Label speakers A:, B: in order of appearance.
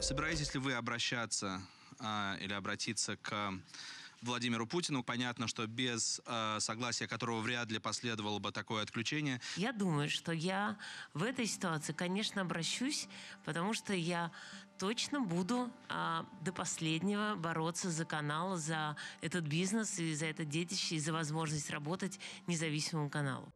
A: Собираетесь ли вы обращаться э, или обратиться к Владимиру Путину? Понятно, что без э, согласия которого вряд ли последовало бы такое отключение.
B: Я думаю, что я в этой ситуации, конечно, обращусь, потому что я точно буду э, до последнего бороться за канал, за этот бизнес и за это детище, и за возможность работать независимому каналу.